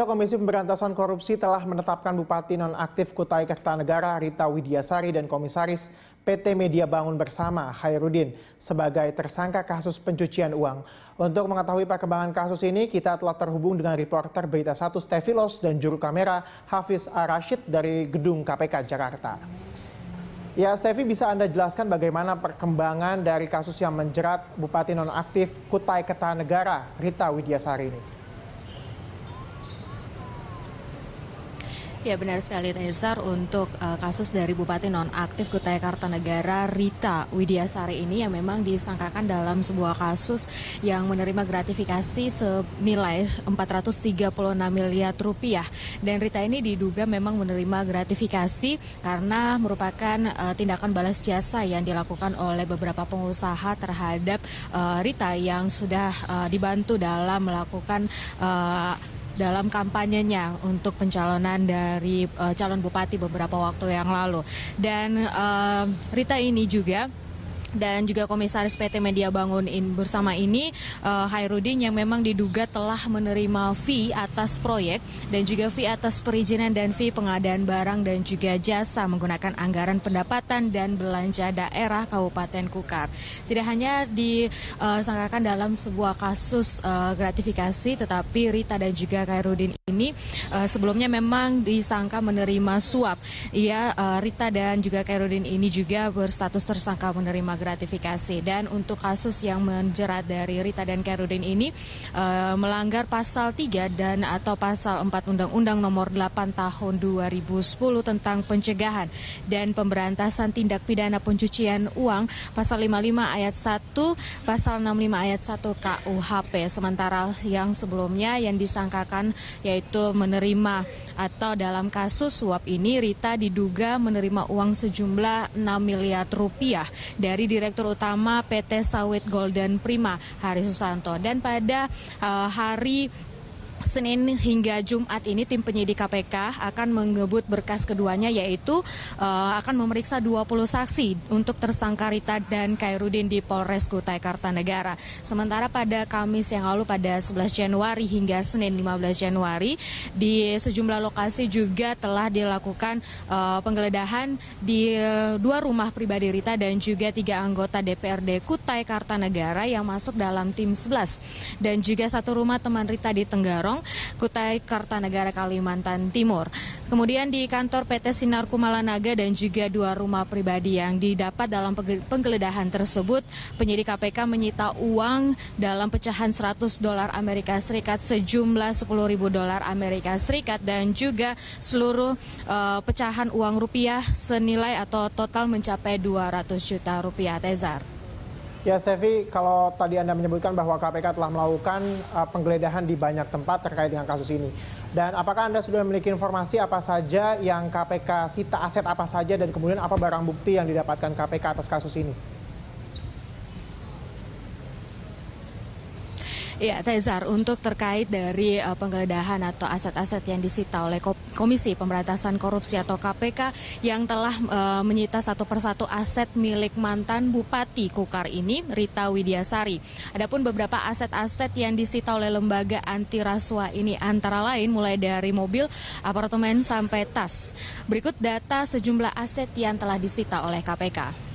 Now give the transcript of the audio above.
Pemirsa Komisi Pemberantasan Korupsi telah menetapkan Bupati Nonaktif Kutai Kertanegara Rita Widiasari dan Komisaris PT Media Bangun Bersama Hairudin sebagai tersangka kasus pencucian uang. Untuk mengetahui perkembangan kasus ini, kita telah terhubung dengan reporter Berita 1 Stevilos dan juru kamera Hafiz Arashid dari Gedung KPK Jakarta. Ya, Stevi bisa Anda jelaskan bagaimana perkembangan dari kasus yang menjerat Bupati Nonaktif Kutai Kertanegara Rita Widiasari ini? Ya benar sekali Tesar untuk uh, kasus dari Bupati nonaktif Kutai Kartanegara Rita Widiasari ini yang memang disangkakan dalam sebuah kasus yang menerima gratifikasi senilai 436 miliar rupiah dan Rita ini diduga memang menerima gratifikasi karena merupakan uh, tindakan balas jasa yang dilakukan oleh beberapa pengusaha terhadap uh, Rita yang sudah uh, dibantu dalam melakukan uh, dalam kampanyenya untuk pencalonan dari uh, calon bupati beberapa waktu yang lalu. Dan uh, Rita ini juga dan juga komisaris PT Media Bangun In bersama ini uh, Hairudin yang memang diduga telah menerima fee atas proyek dan juga fee atas perizinan dan fee pengadaan barang dan juga jasa menggunakan anggaran pendapatan dan belanja daerah Kabupaten Kukar. Tidak hanya disangkakan dalam sebuah kasus uh, gratifikasi tetapi Rita dan juga Hairudin ini uh, sebelumnya memang disangka menerima suap. Ia uh, Rita dan juga Hairudin ini juga berstatus tersangka menerima gratifikasi. Dan untuk kasus yang menjerat dari Rita dan Kerudin ini uh, melanggar pasal 3 dan atau pasal 4 Undang-Undang Nomor 8 Tahun 2010 tentang pencegahan dan pemberantasan tindak pidana pencucian uang pasal 55 ayat 1, pasal 65 ayat 1 KUHP. Sementara yang sebelumnya yang disangkakan yaitu menerima atau dalam kasus suap ini Rita diduga menerima uang sejumlah 6 miliar rupiah dari Direktur Utama PT Sawit Golden Prima Hari Susanto dan pada uh, hari Senin hingga Jumat ini tim penyidik KPK akan mengebut berkas keduanya yaitu uh, akan memeriksa 20 saksi untuk tersangka Rita dan Kairudin di Polres Kutai Kartanegara. Sementara pada Kamis yang lalu pada 11 Januari hingga Senin 15 Januari di sejumlah lokasi juga telah dilakukan uh, penggeledahan di uh, dua rumah pribadi Rita dan juga tiga anggota DPRD Kutai Kartanegara yang masuk dalam tim 11 dan juga satu rumah teman Rita di Tenggarong Sorong, Kutai Kartanegara, Kalimantan Timur. Kemudian di kantor PT Sinar Kumala dan juga dua rumah pribadi yang didapat dalam penggeledahan tersebut, penyidik KPK menyita uang dalam pecahan 100 dolar Amerika Serikat sejumlah 10 ribu dolar Amerika Serikat dan juga seluruh uh, pecahan uang rupiah senilai atau total mencapai 200 juta rupiah. Tezar. Ya, Stevi, kalau tadi Anda menyebutkan bahwa KPK telah melakukan uh, penggeledahan di banyak tempat terkait dengan kasus ini. Dan apakah Anda sudah memiliki informasi apa saja yang KPK sita aset apa saja dan kemudian apa barang bukti yang didapatkan KPK atas kasus ini? Ya, Tezar, untuk terkait dari uh, penggeledahan atau aset-aset yang disita oleh Komisi Pemberantasan Korupsi atau KPK yang telah uh, menyita satu persatu aset milik mantan Bupati Kukar ini, Rita Widiasari. Adapun beberapa aset-aset yang disita oleh lembaga anti rasuah ini antara lain mulai dari mobil, apartemen sampai tas. Berikut data sejumlah aset yang telah disita oleh KPK.